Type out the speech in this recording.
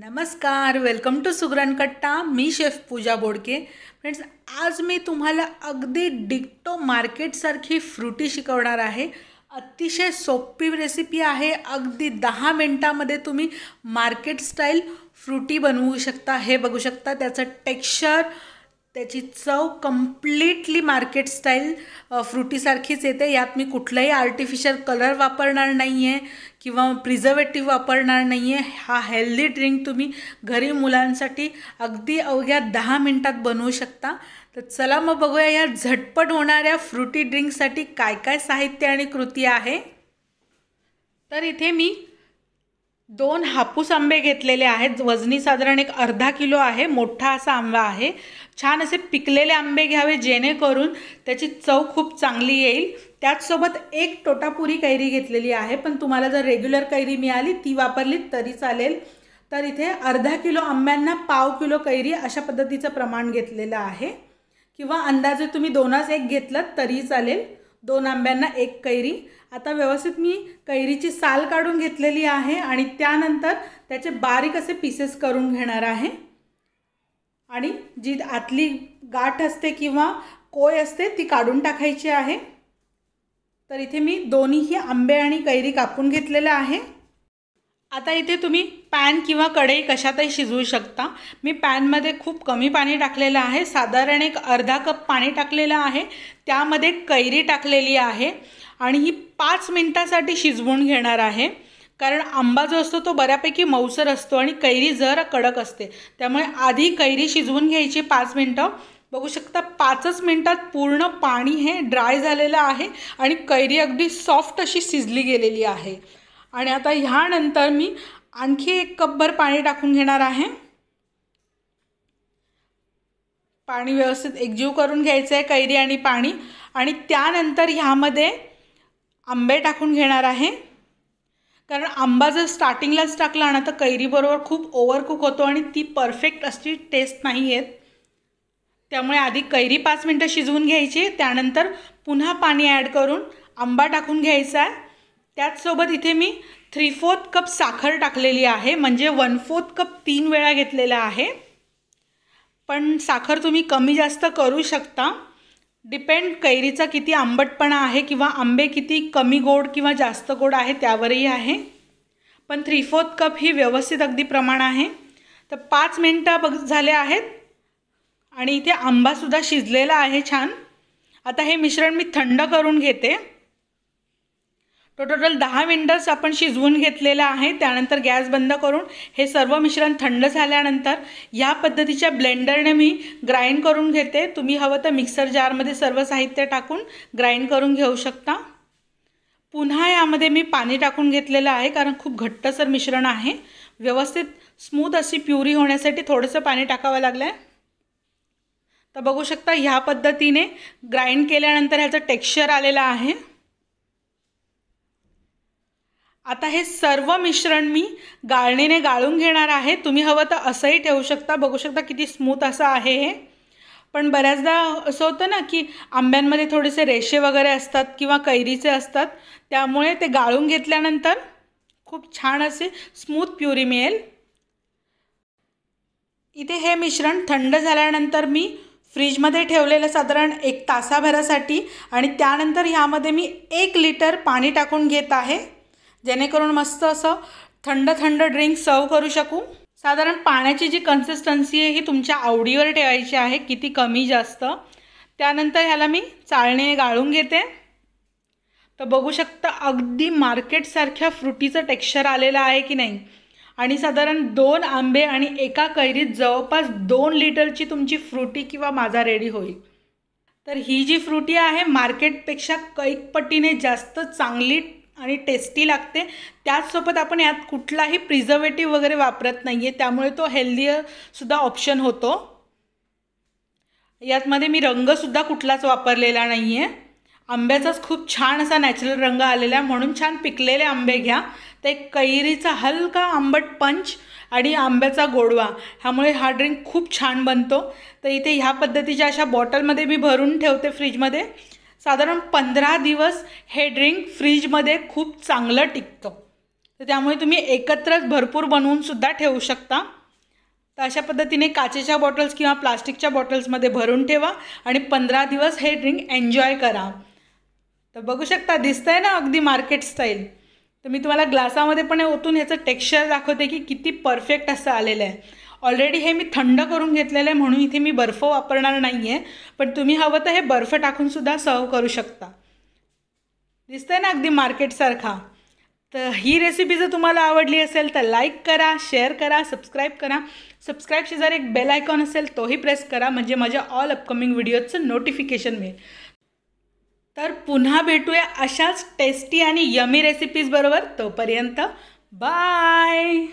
नमस्कार welcome to सुगरण कट्टा मी chef पूजा बोडके friends आज मी तुम्हाला अगदी डिक्टो मार्केटसारखी फ्रुटी शिकवणार आहे अतिशय सोपी रेसिपी आहे अगदी दहा मिनटामध्ये तुम्ही मार्केट स्टाईल फ्रुटी बनवू शकता हे बघू शकता त्याचं टेक्स्चर त्याची चव कम्प्लिटली मार्केट स्टाईल फ्रुटीसारखीच येते यात मी कुठलाही आर्टिफिशियल कलर वापरणार नाही आहे किंवा प्रिझर्वेटिव्ह वापरणार नाही आहे हा हेल्दी ड्रिंक तुम्ही घरी मुलांसाठी अगदी अवघ्या दहा मिनटात बनवू शकता तर चला मग बघूया या झटपट होणाऱ्या फ्रुटी ड्रिंकसाठी काय काय साहित्य आणि कृती आहे तर इथे मी दोन हापूस आंबे घेतलेले आहेत वजनी साधारण एक अर्धा किलो आहे मोठा असा आंबा आहे छान असे पिकलेले आंबे घ्यावे जेणेकरून त्याची चव खूप चांगली येईल त्याचसोबत एक टोटापुरी कैरी घेतलेली आहे पण तुम्हाला जर रेग्युलर कैरी मिळाली ती वापरली तरी चालेल तर इथे अर्धा किलो आंब्यांना पाव किलो कैरी अशा पद्धतीचं प्रमाण घेतलेलं आहे किंवा अंदाजे तुम्ही दोनास एक घेतलं तरी चालेल दोन आंब्यांना एक कैरी आता व्यवस्थित मी कैरीची साल काढून घेतलेली आहे आणि त्यानंतर त्याचे बारीक असे पीसेस करून घेणार आहे आणि जी आतली गाठ असते किंवा कोय असते ती काढून टाकायची आहे तर इथे मी दोन्हीही आंबे आणि कैरी कापून घेतलेलं आहे आता इथे तुम्ही पॅन किंवा कढई कशातही शिजवू शकता मी पॅनमध्ये खूप कमी पाणी टाकलेलं आहे साधारण एक अर्धा कप पाणी टाकलेलं आहे त्यामध्ये कैरी टाकलेली आहे आणि ही पाच मिनटासाठी शिजवून घेणार आहे कारण आंबा जो असतो तो बऱ्यापैकी मऊसर असतो आणि कैरी जर कडक असते त्यामुळे आधी कैरी शिजवून घ्यायची पाच मिनटं बघू शकता पाचच मिनटात पूर्ण पाणी हे ड्राय झालेलं आहे आणि कैरी अगदी सॉफ्ट अशी शिजली गेलेली आहे आणि आता ह्यानंतर मी आणखी एक कपभर पाणी टाकून घेणार आहे पाणी व्यवस्थित एकजीव करून घ्यायचं आहे कैरी आणि पाणी आणि त्यानंतर ह्यामध्ये आंबे टाकून घेणार आहे कारण आंबा जर स्टार्टिंगलाच टाकला ना तर कैरीबरोबर खूप ओव्हरकुक होतो आणि ती परफेक्ट अशी टेस्ट नाही आहेत त्यामुळे आधी कैरी पाच मिनटं शिजवून घ्यायची त्यानंतर पुन्हा पाणी ॲड करून आंबा टाकून घ्यायचा आहे त्याचसोबत इथे मी थ्री फोर्थ कप साखर टाकलेली आहे म्हणजे वन फोर्थ कप तीन वेळा घेतलेला आहे पण साखर तुम्ही कमी जास्त करू शकता डिपेंड कैरीचा किती आंबटपणा आहे किंवा आंबे किती कमी गोड किंवा जास्त गोड आहे त्यावरही आहे पण थ्री फोर्थ कप ही व्यवस्थित अगदी प्रमाण आहे तर पाच मिनटं बघ झाले आहेत आणि इथे आंबासुद्धा शिजलेला आहे छान आता हे मिश्रण मी थंड करून घेते तो टोटल दहा मिनटंच आपण शिजवून घेतलेलं आहे त्यानंतर गॅस बंद करून हे सर्व मिश्रण थंड झाल्यानंतर या पद्धतीच्या ब्लेंडरने मी ग्राइंड करून घेते तुम्ही हवं तर मिक्सर जारमध्ये सर्व साहित्य टाकून ग्राइंड करून घेऊ शकता पुन्हा यामध्ये मी पाणी टाकून घेतलेलं आहे कारण खूप घट्टसर मिश्रण आहे व्यवस्थित स्मूथ अशी प्युरी होण्यासाठी थोडंसं पाणी टाकावं लागलं आहे तर बघू शकता ह्या पद्धतीने ग्राइंड केल्यानंतर ह्याचं टेक्स्चर आलेलं आहे आता हे सर्व मिश्रण मी गाळणीने गाळून घेणार आहे तुम्ही हवं तर असंही ठेवू शकता बघू शकता किती स्मूथ असं आहे हे पण बऱ्याचदा असं होतं ना की आंब्यांमध्ये थोडेसे रेषे वगैरे असतात किंवा कैरीचे असतात त्यामुळे ते गाळून घेतल्यानंतर खूप छान असे स्मूथ प्युरी मिळेल इथे हे मिश्रण थंड झाल्यानंतर मी फ्रीजमध्ये ठेवलेलं साधारण एक तासाभरासाठी आणि त्यानंतर ह्यामध्ये मी एक लिटर पाणी टाकून घेत आहे जेणेकरून मस्त असं थंड थंड ड्रिंक सर्व करू शकू साधारण पाण्याची जी कन्सिस्टन्सी आहे ही तुमच्या आवडीवर ठेवायची आहे किती कमी जास्त त्यानंतर ह्याला मी चाळणीने गाळून घेते तर बघू शकता अगदी मार्केटसारख्या फ्रुटीचं टेक्स्चर आलेलं आहे की नाही आणि साधारण दोन आंबे आणि एका कैरीत जवळपास दोन लिटरची तुमची फ्रुटी किंवा माझा रेडी होईल तर ही जी फ्रुटी आहे मार्केटपेक्षा कैकपटीने जास्त चांगली आणि टेस्टी लागते त्याचसोबत आपण यात कुठलाही प्रिझर्वेटिव्ह वगैरे वापरत नाही आहे त्यामुळे तो हेल्दीसुद्धा ऑप्शन होतो यातमध्ये मी रंगसुद्धा कुठलाच वापरलेला नाही आहे आंब्याचाच खूप छान असा नॅचरल रंग आलेला आहे म्हणून छान पिकलेले आंबे घ्या तर एक कैरीचा हलका आंबट पंच आणि आंब्याचा गोडवा ह्यामुळे हा ड्रिंक खूप छान बनतो तर इथे ह्या पद्धतीच्या अशा बॉटलमध्ये मी भरून ठेवते फ्रीजमध्ये साधारण पंधरा दिवस हे ड्रिंक फ्रीजमध्ये खूप चांगलं टिकतं तर त्यामुळे तुम्ही एकत्रच भरपूर बनवूनसुद्धा ठेवू शकता तर अशा पद्धतीने काचेच्या बॉटल्स किंवा प्लास्टिकच्या बॉटल्समध्ये भरून ठेवा आणि पंधरा दिवस हे ड्रिंक एन्जॉय करा तर बघू शकता दिसतं आहे ना अगदी मार्केट स्टाईल तर मी तुम्हाला ग्लासामध्ये पण ओतून ह्याचं टेक्स्चर दाखवते की किती परफेक्ट असं आलेलं आहे ऑलरेडी हे मी थंड करून घेतलेलं आहे म्हणून इथे मी बर्फ वापरणार नाही आहे पण तुम्ही हवं तर हे बर्फ टाकूनसुद्धा सर्व करू शकता दिसतंय ना अगदी मार्केटसारखा तर ही रेसिपी जर तुम्हाला आवडली असेल तर लाईक करा शेअर करा सबस्क्राईब करा सबस्क्राईब शेजारी एक बेल आयकॉन असेल तोही प्रेस करा म्हणजे माझ्या ऑल अपकमिंग व्हिडिओजचं नोटिफिकेशन मिळेल तर पुन्हा भेटूया अशाच टेस्टी आणि यमी रेसिपीजबरोबर तोपर्यंत बाय